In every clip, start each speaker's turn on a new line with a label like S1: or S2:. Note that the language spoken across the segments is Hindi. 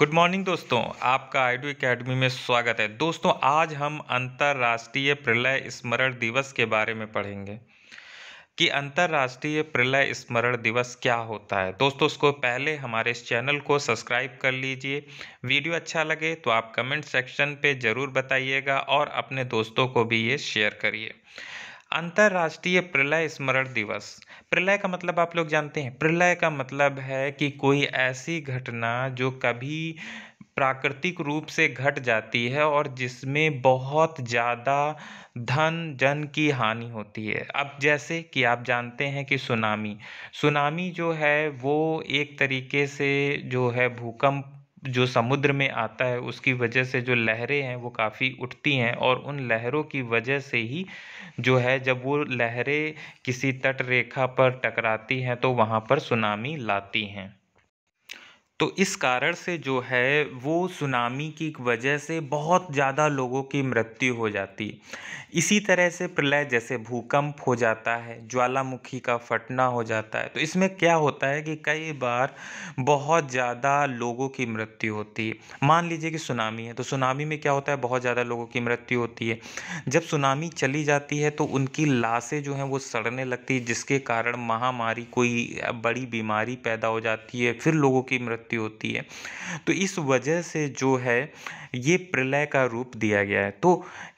S1: गुड मॉर्निंग दोस्तों आपका आईडू एकेडमी में स्वागत है दोस्तों आज हम अंतर्राष्ट्रीय प्रलय स्मरण दिवस के बारे में पढ़ेंगे कि अंतर्राष्ट्रीय प्रलय स्मरण दिवस क्या होता है दोस्तों उसको पहले हमारे इस चैनल को सब्सक्राइब कर लीजिए वीडियो अच्छा लगे तो आप कमेंट सेक्शन पे ज़रूर बताइएगा और अपने दोस्तों को भी ये शेयर करिए अंतर्राष्ट्रीय प्रलय स्मरण दिवस प्रलय का मतलब आप लोग जानते हैं प्रलय का मतलब है कि कोई ऐसी घटना जो कभी प्राकृतिक रूप से घट जाती है और जिसमें बहुत ज़्यादा धन जन की हानि होती है अब जैसे कि आप जानते हैं कि सुनामी सुनामी जो है वो एक तरीके से जो है भूकंप जो समुद्र में आता है उसकी वजह से जो लहरें हैं वो काफ़ी उठती हैं और उन लहरों की वजह से ही जो है जब वो लहरें किसी तट रेखा पर टकराती हैं तो वहाँ पर सुनामी लाती हैं तो इस कारण से जो है वो सुनामी की वजह से बहुत ज़्यादा लोगों की मृत्यु हो जाती है इसी तरह से प्रलय जैसे भूकंप हो जाता है ज्वालामुखी का फटना हो जाता है तो इसमें क्या होता है कि कई बार बहुत ज़्यादा लोगों की मृत्यु होती है मान लीजिए कि सुनामी है तो सुनामी में क्या होता है बहुत ज़्यादा लोगों की मृत्यु होती है जब सुनामी चली जाती है तो उनकी लाशें जो हैं वो सड़ने लगती है जिसके कारण महामारी कोई बड़ी बीमारी पैदा हो जाती है फिर लोगों की मृत्यु उत्पत्ति होती है तो इस वजह से जो है ये प्रलय का रूप दिया गया है तो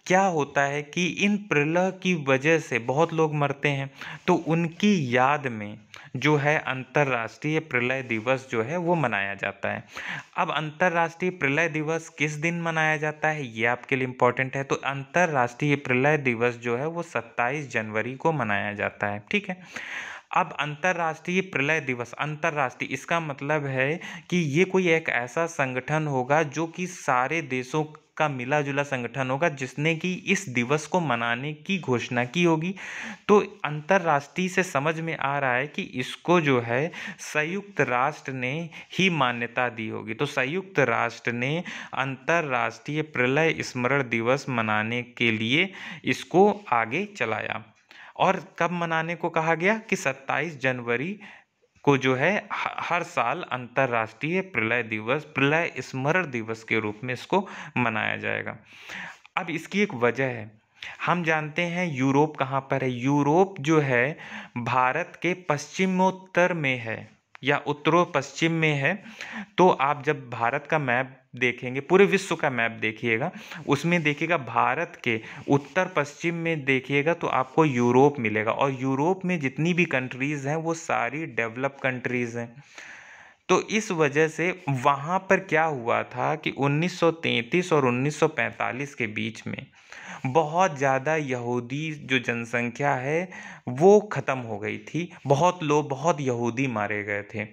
S1: क्या होता है कि इन प्रलय की वजह से बहुत लोग मरते हैं तो उनकी याद में जो है अंतर्राष्ट्रीय प्रलय दिवस जो है वो मनाया जाता है अब अंतर्राष्ट्रीय प्रलय दिवस किस दिन मनाया जाता है ये आपके लिए इम्पॉर्टेंट है तो अंतर्राष्ट्रीय प्रलय दिवस जो है वो 27 जनवरी को मनाया जाता है ठीक है अब अंतर्राष्ट्रीय प्रलय दिवस अंतर्राष्ट्रीय इसका मतलब है कि ये कोई एक ऐसा संगठन होगा जो कि सारे देशों का मिला जुला संगठन होगा जिसने कि इस दिवस को मनाने की घोषणा की होगी तो अंतर्राष्ट्रीय से समझ में आ रहा है कि इसको जो है संयुक्त राष्ट्र ने ही मान्यता दी होगी तो संयुक्त राष्ट्र ने अंतर्राष्ट्रीय प्रलय स्मरण दिवस मनाने के लिए इसको आगे चलाया और कब मनाने को कहा गया कि 27 जनवरी को जो है हर साल अंतर्राष्ट्रीय प्रलय दिवस प्रलय स्मरण दिवस के रूप में इसको मनाया जाएगा अब इसकी एक वजह है हम जानते हैं यूरोप कहाँ पर है यूरोप जो है भारत के पश्चिमोत्तर में है या उत्तरो पश्चिम में है तो आप जब भारत का मैप देखेंगे पूरे विश्व का मैप देखिएगा उसमें देखिएगा भारत के उत्तर पश्चिम में देखिएगा तो आपको यूरोप मिलेगा और यूरोप में जितनी भी कंट्रीज़ हैं वो सारी डेवलप कंट्रीज़ हैं तो इस वजह से वहाँ पर क्या हुआ था कि 1933 और 1945 के बीच में बहुत ज़्यादा यहूदी जो जनसंख्या है वो ख़त्म हो गई थी बहुत लोग बहुत यहूदी मारे गए थे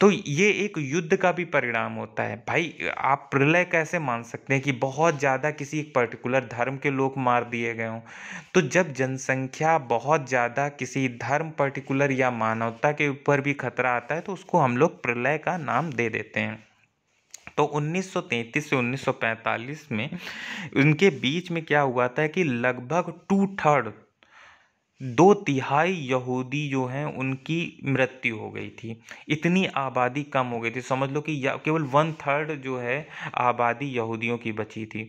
S1: तो ये एक युद्ध का भी परिणाम होता है भाई आप प्रलय कैसे मान सकते हैं कि बहुत ज़्यादा किसी एक पर्टिकुलर धर्म के लोग मार दिए गए हों तो जब जनसंख्या बहुत ज़्यादा किसी धर्म पर्टिकुलर या मानवता के ऊपर भी खतरा आता है तो उसको हम लोग प्रलय का नाम दे देते हैं तो 1933 से 1945 में उनके बीच में क्या हुआ था कि लगभग टू थर्ड दो तिहाई यहूदी जो हैं उनकी मृत्यु हो गई थी इतनी आबादी कम हो गई थी समझ लो कि केवल वन थर्ड जो है आबादी यहूदियों की बची थी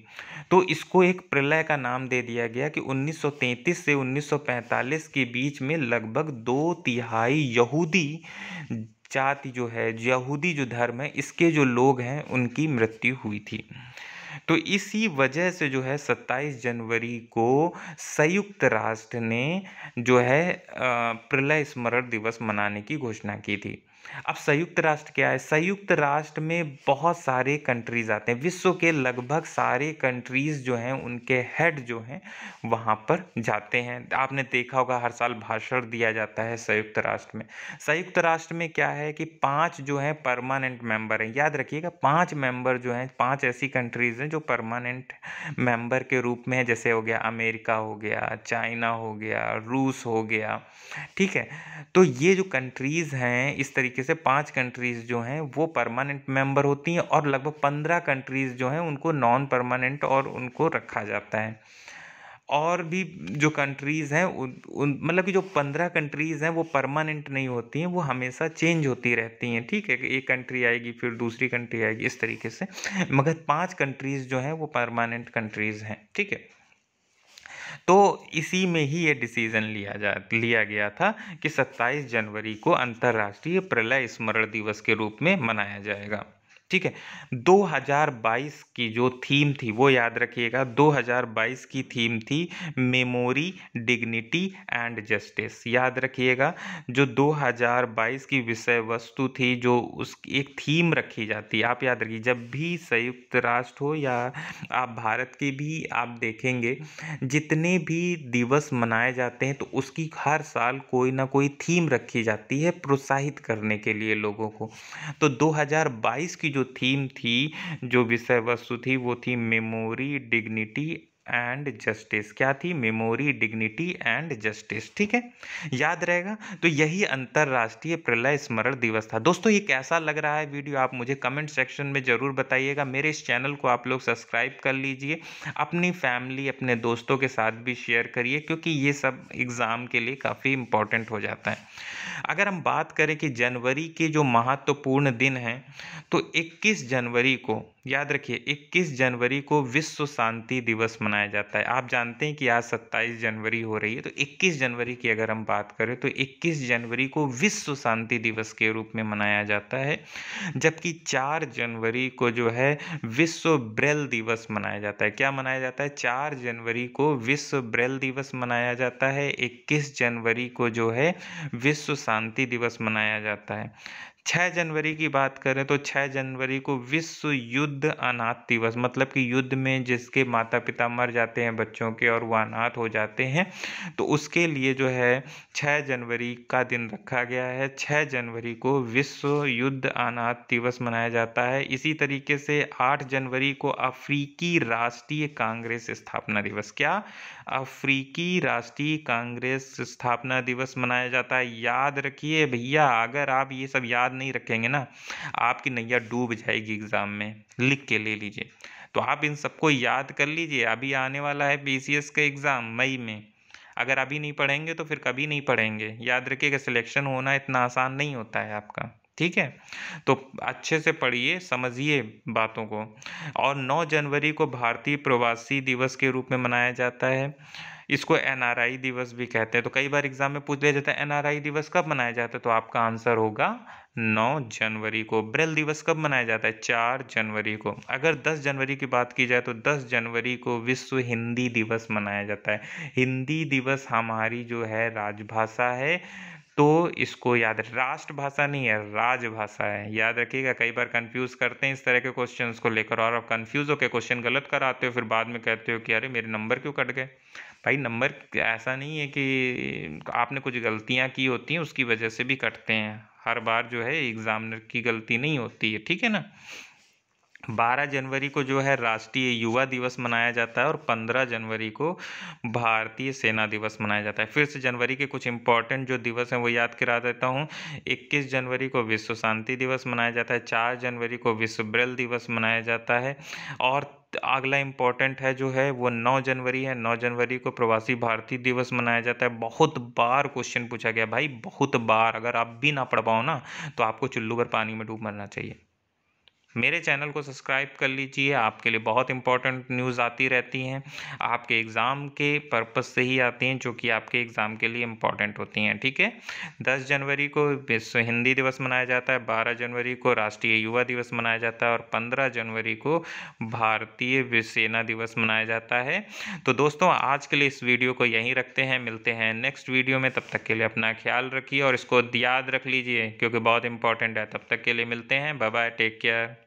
S1: तो इसको एक प्रलय का नाम दे दिया गया कि 1933 से 1945 के बीच में लगभग दो तिहाई यहूदी जाति जो है यहूदी जो धर्म है इसके जो लोग हैं उनकी मृत्यु हुई थी तो इसी वजह से जो है 27 जनवरी को संयुक्त राष्ट्र ने जो है प्रलय स्मरण दिवस मनाने की घोषणा की थी अब संयुक्त राष्ट्र क्या है संयुक्त राष्ट्र में बहुत सारे कंट्रीज़ आते हैं विश्व के लगभग सारे कंट्रीज़ जो हैं उनके हेड जो हैं वहाँ पर जाते हैं आपने देखा होगा हर साल भाषण दिया जाता है संयुक्त राष्ट्र में संयुक्त राष्ट्र में क्या है कि पांच जो हैं परमानेंट मेंबर हैं याद रखिएगा पांच मेंबर जो हैं पाँच ऐसी कंट्रीज़ हैं जो परमानेंट मेंबर के रूप में है जैसे हो गया अमेरिका हो गया चाइना हो गया रूस हो गया ठीक है तो ये जो कंट्रीज़ हैं इस तरीके तरीके से पांच कंट्रीज़ जो हैं वो परमानेंट मेंबर होती हैं और लगभग पंद्रह कंट्रीज़ जो हैं उनको नॉन परमानेंट और उनको रखा जाता है और भी जो कंट्रीज़ हैं उन, उन मतलब कि जो पंद्रह कंट्रीज़ हैं वो परमानेंट नहीं होती हैं वो हमेशा चेंज होती रहती हैं ठीक है एक कंट्री आएगी फिर दूसरी कंट्री आएगी इस तरीके से मगर पांच कंट्रीज़ जो हैं वो परमानेंट कंट्रीज़ हैं ठीक है तो इसी में ही ये डिसीज़न लिया जा लिया गया था कि 27 जनवरी को अंतर्राष्ट्रीय प्रलय स्मरण दिवस के रूप में मनाया जाएगा ठीक है 2022 की जो थीम थी वो याद रखिएगा 2022 की थीम थी मेमोरी डिग्निटी एंड जस्टिस याद रखिएगा जो 2022 की विषय वस्तु थी जो उस एक थीम रखी जाती है आप याद रखिए जब भी संयुक्त राष्ट्र हो या आप भारत की भी आप देखेंगे जितने भी दिवस मनाए जाते हैं तो उसकी हर साल कोई ना कोई थीम रखी जाती है प्रोत्साहित करने के लिए लोगों को तो 2022 की जो थीम थी जो विषय वस्तु थी वो थी मेमोरी डिग्निटी एंड जस्टिस क्या थी मेमोरी डिग्निटी एंड जस्टिस ठीक है याद रहेगा तो यही अंतर्राष्ट्रीय प्रलय स्मरण दिवस था दोस्तों ये कैसा लग रहा है वीडियो आप मुझे कमेंट सेक्शन में ज़रूर बताइएगा मेरे इस चैनल को आप लोग सब्सक्राइब कर लीजिए अपनी फैमिली अपने दोस्तों के साथ भी शेयर करिए क्योंकि ये सब एग्ज़ाम के लिए काफ़ी इंपॉर्टेंट हो जाता है अगर हम बात करें कि जनवरी के जो महत्वपूर्ण दिन हैं तो इक्कीस जनवरी को याद रखिए इक्कीस जनवरी को विश्व शांति दिवस मना मनाया जाता है आप जानते हैं कि आज 27 जनवरी हो रही है तो 21 जनवरी की अगर हम बात करें तो 21 जनवरी को विश्व शांति दिवस के रूप में मनाया जाता है जबकि 4 जनवरी को जो है विश्व ब्रेल दिवस मनाया जाता है क्या मनाया जाता है चार जनवरी को विश्व ब्रेल दिवस मनाया जाता है इक्कीस जनवरी को जो है विश्व शांति दिवस मनाया जाता है छः जनवरी की बात करें तो छः जनवरी को विश्व युद्ध अनाथ दिवस मतलब कि युद्ध में जिसके माता पिता मर जाते हैं बच्चों के और वह अनाथ हो जाते हैं तो उसके लिए जो है छः जनवरी का दिन रखा गया है छः जनवरी को विश्व युद्ध अनाथ दिवस मनाया जाता है इसी तरीके से आठ जनवरी को अफ्रीकी राष्ट्रीय कांग्रेस स्थापना दिवस क्या अफ्रीकी राष्ट्रीय कांग्रेस स्थापना दिवस मनाया जाता है याद रखिए भैया अगर आप ये सब याद याद नहीं रखेंगे ना आपकी नैया डूब जाएगी एग्ज़ाम में लिख के ले लीजिए तो आप इन सबको याद कर लीजिए अभी आने वाला है बी का एग्ज़ाम मई में अगर अभी नहीं पढ़ेंगे तो फिर कभी नहीं पढ़ेंगे याद रखिएगा सिलेक्शन होना इतना आसान नहीं होता है आपका ठीक है तो अच्छे से पढ़िए समझिए बातों को और 9 जनवरी को भारतीय प्रवासी दिवस के रूप में मनाया जाता है इसको एन दिवस भी कहते हैं तो कई बार एग्जाम में पूछ लिया जाता है एन दिवस कब मनाया जाता है तो आपका आंसर होगा नौ जनवरी को ब्रेल दिवस कब मनाया जाता है चार जनवरी को अगर दस जनवरी की बात की जाए तो दस जनवरी को विश्व हिंदी दिवस मनाया जाता है हिंदी दिवस हमारी जो है राजभाषा है तो इसको याद राष्ट्रभाषा नहीं है राजभाषा है याद रखिएगा कई बार कंफ्यूज करते हैं इस तरह के क्वेश्चन को लेकर और आप कंफ्यूज होकर क्वेश्चन गलत कराते हो फिर बाद में कहते हो कि अरे मेरे नंबर क्यों कट गए भाई नंबर ऐसा नहीं है कि आपने कुछ गलतियाँ की होती हैं उसकी वजह से भी कटते हैं हर बार जो है एग्ज़ामिनर की गलती नहीं होती है ठीक है ना बारह जनवरी को जो है राष्ट्रीय युवा दिवस मनाया जाता है और पंद्रह जनवरी को भारतीय सेना दिवस मनाया जाता है फिर से जनवरी के कुछ इंपॉर्टेंट जो दिवस हैं वो याद करा देता हूँ इक्कीस जनवरी को विश्व शांति दिवस मनाया जाता है चार जनवरी को विश्व ब्रेल दिवस मनाया जाता है और अगला इम्पॉर्टेंट है जो है वो 9 जनवरी है 9 जनवरी को प्रवासी भारतीय दिवस मनाया जाता है बहुत बार क्वेश्चन पूछा गया भाई बहुत बार अगर आप भी ना पढ़ पाओ ना तो आपको चुल्लू पर पानी में डूब मरना चाहिए मेरे चैनल को सब्सक्राइब कर लीजिए आपके लिए बहुत इंपॉर्टेंट न्यूज़ आती रहती हैं आपके एग्ज़ाम के पर्पज़ से ही आती हैं जो कि आपके एग्ज़ाम के लिए इम्पॉर्टेंट होती हैं ठीक है दस जनवरी को विश्व हिंदी दिवस मनाया जाता है बारह जनवरी को राष्ट्रीय युवा दिवस मनाया जाता है और पंद्रह जनवरी को भारतीय सेना दिवस मनाया जाता है तो दोस्तों आज के लिए इस वीडियो को यहीं रखते हैं मिलते हैं नेक्स्ट वीडियो में तब तक के लिए अपना ख्याल रखिए और इसको याद रख लीजिए क्योंकि बहुत इंपॉर्टेंट है तब तक के लिए मिलते हैं बाय बाय टेक केयर